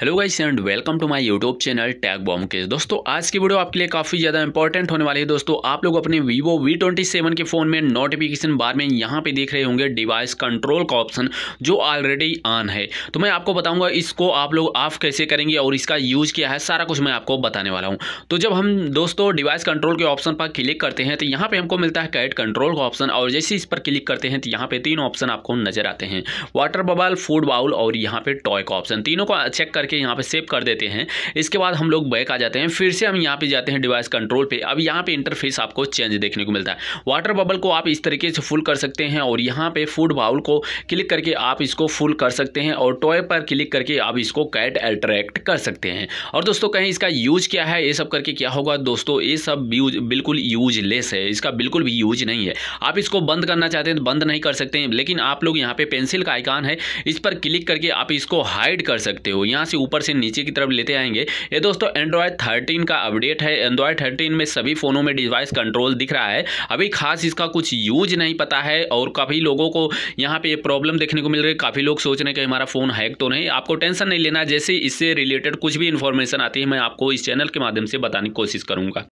hello guys and welcome to my YouTube channel टैग बॉम केस दोस्तों आज की वीडियो आपके लिए काफ़ी ज़्यादा इंपॉर्टेंट होने वाली है दोस्तों आप लोग अपने वीवो वी ट्वेंटी सेवन के फ़ोन में नोटिफिकेशन बार में यहाँ पे देख रहे होंगे डिवाइस कंट्रोल का ऑप्शन जो ऑलरेडी ऑन है तो मैं आपको बताऊँगा इसको आप लोग ऑफ कैसे करेंगे और इसका यूज़ क्या है सारा कुछ मैं आपको बताने वाला हूँ तो जब हम दोस्तों डिवाइस कंट्रोल के ऑप्शन पर क्लिक करते हैं तो यहाँ पर हमको मिलता है कैट कंट्रोल का ऑप्शन और जैसे इस पर क्लिक करते हैं तो यहाँ पर तीन ऑप्शन आपको नजर आते हैं वाटर बबल फूड बाउल और यहाँ पर टॉय का ऑप्शन तीनों को चेक करके करके यहाँ पे सेव कर देते हैं इसके बाद हम लोग बैक आ जाते हैं फिर से हम यहाँ पे जाते हैं डिवाइस कंट्रोल पे अब यहाँ पे इंटरफेस आपको चेंज देखने को मिलता है वाटर बबल को आप इस तरीके से फुल कर सकते हैं और यहाँ पे फूड बाउल को क्लिक करके आप इसको फुल कर सकते हैं और टॉय पर क्लिक करके आप इसको कैट अट्रैक्ट कर सकते हैं और दोस्तों कहीं इसका यूज क्या है ये सब करके क्या होगा दोस्तों ये सब यूज बिल्कुल यूजलेस है इसका बिल्कुल भी यूज नहीं है आप इसको बंद करना चाहते हैं तो बंद नहीं कर सकते हैं लेकिन आप लोग यहाँ पे पेंसिल का आइकान है इस पर क्लिक करके आप इसको हाइड कर सकते हो यहाँ से ऊपर से नीचे की तरफ लेते आएंगे ये दोस्तों एंड्रॉयड थर्टीन का अपडेट है एंड्रॉयड थर्टीन में सभी फ़ोनों में डिवाइस कंट्रोल दिख रहा है अभी खास इसका कुछ यूज नहीं पता है और काफ़ी लोगों को यहाँ पे ये प्रॉब्लम देखने को मिल रही है काफ़ी लोग सोच रहे हैं कि हमारा फ़ोन हैक तो नहीं आपको टेंशन नहीं लेना जैसे इससे रिलेटेड कुछ भी इन्फॉर्मेशन आती है मैं आपको इस चैनल के माध्यम से बताने की कोशिश करूंगा